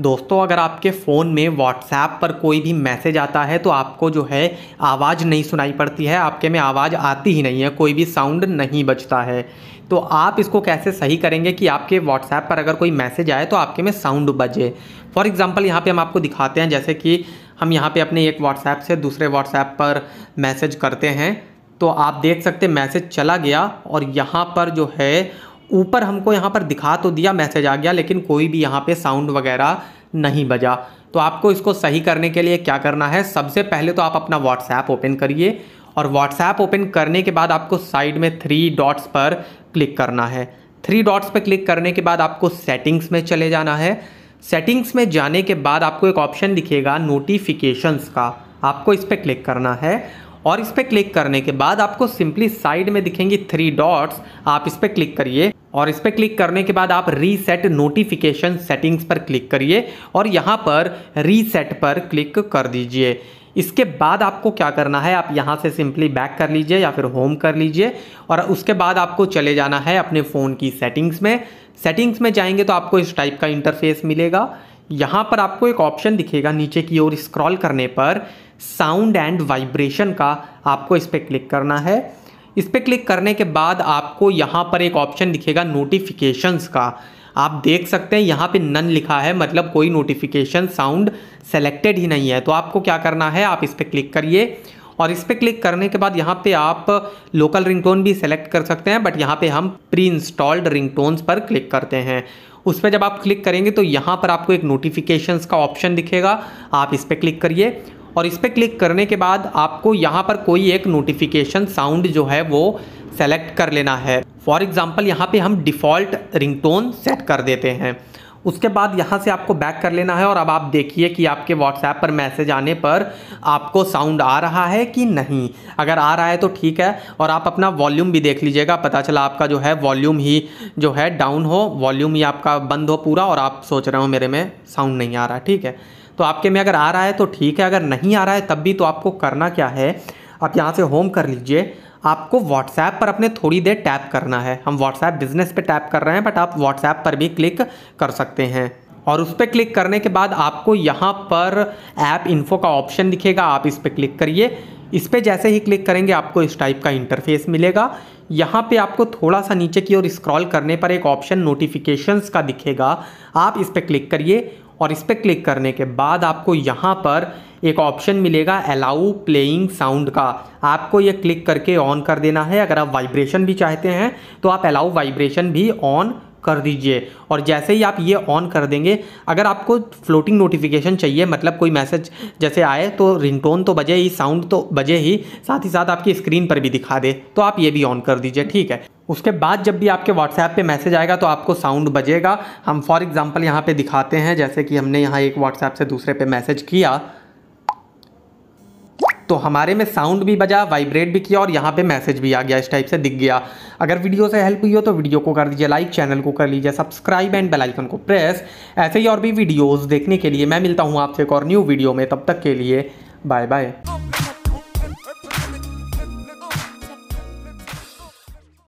दोस्तों अगर आपके फ़ोन में व्हाट्सएप पर कोई भी मैसेज आता है तो आपको जो है आवाज़ नहीं सुनाई पड़ती है आपके में आवाज़ आती ही नहीं है कोई भी साउंड नहीं बचता है तो आप इसको कैसे सही करेंगे कि आपके व्हाट्सएप पर अगर कोई मैसेज आए तो आपके में साउंड बजे फॉर एग्ज़ाम्पल यहाँ पे हम आपको दिखाते हैं जैसे कि हम यहाँ पर अपने एक व्हाट्सएप से दूसरे व्हाट्सएप पर मैसेज करते हैं तो आप देख सकते मैसेज चला गया और यहाँ पर जो है ऊपर हमको यहाँ पर दिखा तो दिया मैसेज आ गया लेकिन कोई भी यहाँ पे साउंड वगैरह नहीं बजा तो आपको इसको सही करने के लिए क्या करना है सबसे पहले तो आप अपना व्हाट्सएप ओपन करिए और व्हाट्सएप ओपन करने के बाद आपको साइड में थ्री डॉट्स पर क्लिक करना है थ्री डॉट्स पर क्लिक करने के बाद आपको सेटिंग्स में चले जाना है सेटिंग्स में जाने के बाद आपको एक ऑप्शन दिखेगा नोटिफिकेशंस का आपको इस पर क्लिक करना है और इस पर क्लिक करने के बाद आपको सिंपली साइड में दिखेंगी थ्री डॉट्स आप इस पर क्लिक करिए और इस पर क्लिक करने के बाद आप रीसेट नोटिफिकेशन सेटिंग्स पर क्लिक करिए और यहाँ पर रीसेट पर क्लिक कर दीजिए इसके बाद आपको क्या करना है आप यहाँ से सिंपली बैक कर लीजिए या फिर होम कर लीजिए और उसके बाद आपको चले जाना है अपने फ़ोन की सेटिंग्स में सेटिंग्स में जाएंगे तो आपको इस टाइप का इंटरफेस मिलेगा यहाँ पर आपको एक ऑप्शन दिखेगा नीचे की ओर स्क्रॉल करने पर साउंड एंड वाइब्रेशन का आपको इस पर क्लिक करना है इस पर क्लिक करने के बाद आपको यहाँ पर एक ऑप्शन दिखेगा नोटिफिकेशंस का आप देख सकते हैं यहाँ पे नन लिखा है मतलब कोई नोटिफिकेशन साउंड सेलेक्टेड ही नहीं है तो आपको क्या करना है आप इस पर क्लिक करिए और इस पर क्लिक करने के बाद यहाँ पे आप लोकल रिंगटोन भी सेलेक्ट कर सकते हैं बट यहाँ पे हम प्री इंस्टॉल्ड रिंगटोन्स पर क्लिक करते हैं उस पर जब आप क्लिक करेंगे तो यहाँ पर आपको एक नोटिफिकेशंस का ऑप्शन दिखेगा आप इस पर क्लिक करिए और इस पर क्लिक करने के बाद आपको यहाँ पर कोई एक नोटिफिकेशन साउंड जो है वो सेलेक्ट कर लेना है फॉर एग्ज़ाम्पल यहाँ पे हम डिफ़ॉल्ट रिंगटोन सेट कर देते हैं उसके बाद यहाँ से आपको बैक कर लेना है और अब आप देखिए कि आपके व्हाट्सएप पर मैसेज आने पर आपको साउंड आ रहा है कि नहीं अगर आ रहा है तो ठीक है और आप अपना वॉल्यूम भी देख लीजिएगा पता चला आपका जो है वॉल्यूम ही जो है डाउन हो वॉल्यूम ही आपका बंद हो पूरा और आप सोच रहे हो मेरे में साउंड नहीं आ रहा ठीक है तो आपके में अगर आ रहा है तो ठीक है अगर नहीं आ रहा है तब भी तो आपको करना क्या है आप यहाँ से होम कर लीजिए आपको व्हाट्सएप पर अपने थोड़ी देर टैप करना है हम व्हाट्सएप बिजनेस पे टैप कर रहे हैं बट आप व्हाट्सएप पर भी क्लिक कर सकते हैं और उस पर क्लिक करने के बाद आपको यहाँ पर ऐप इन्फो का ऑप्शन दिखेगा आप इस पर क्लिक करिए इस पर जैसे ही क्लिक करेंगे आपको इस टाइप का इंटरफेस मिलेगा यहाँ पे आपको थोड़ा सा नीचे की ओर स्क्रॉल करने पर एक ऑप्शन नोटिफिकेशंस का दिखेगा आप इस पर क्लिक करिए और इस पर क्लिक करने के बाद आपको यहाँ पर एक ऑप्शन मिलेगा अलाउ प्लेइंग साउंड का आपको ये क्लिक करके ऑन कर देना है अगर आप वाइब्रेशन भी चाहते हैं तो आप अलाउ वाइब्रेशन भी ऑन कर दीजिए और जैसे ही आप ये ऑन कर देंगे अगर आपको फ्लोटिंग नोटिफिकेशन चाहिए मतलब कोई मैसेज जैसे आए तो रिंगटोन तो बजे ही साउंड तो बजे ही साथ ही साथ आपकी स्क्रीन पर भी दिखा दे तो आप ये भी ऑन कर दीजिए ठीक है उसके बाद जब भी आपके व्हाट्सएप पे मैसेज आएगा तो आपको साउंड बजेगा हम फॉर एग्ज़ाम्पल यहाँ पे दिखाते हैं जैसे कि हमने यहाँ एक व्हाट्सएप से दूसरे पे मैसेज किया तो हमारे में साउंड भी बजा वाइब्रेट भी किया और यहाँ पे मैसेज भी आ गया इस टाइप से दिख गया अगर वीडियो से हेल्प हुई हो तो वीडियो को कर दीजिए लाइक चैनल को कर लीजिए सब्सक्राइब एंड बेलाइकन को प्रेस ऐसे ही और भी वीडियोज़ देखने के लिए मैं मिलता हूँ आपसे एक और न्यू वीडियो में तब तक के लिए बाय बाय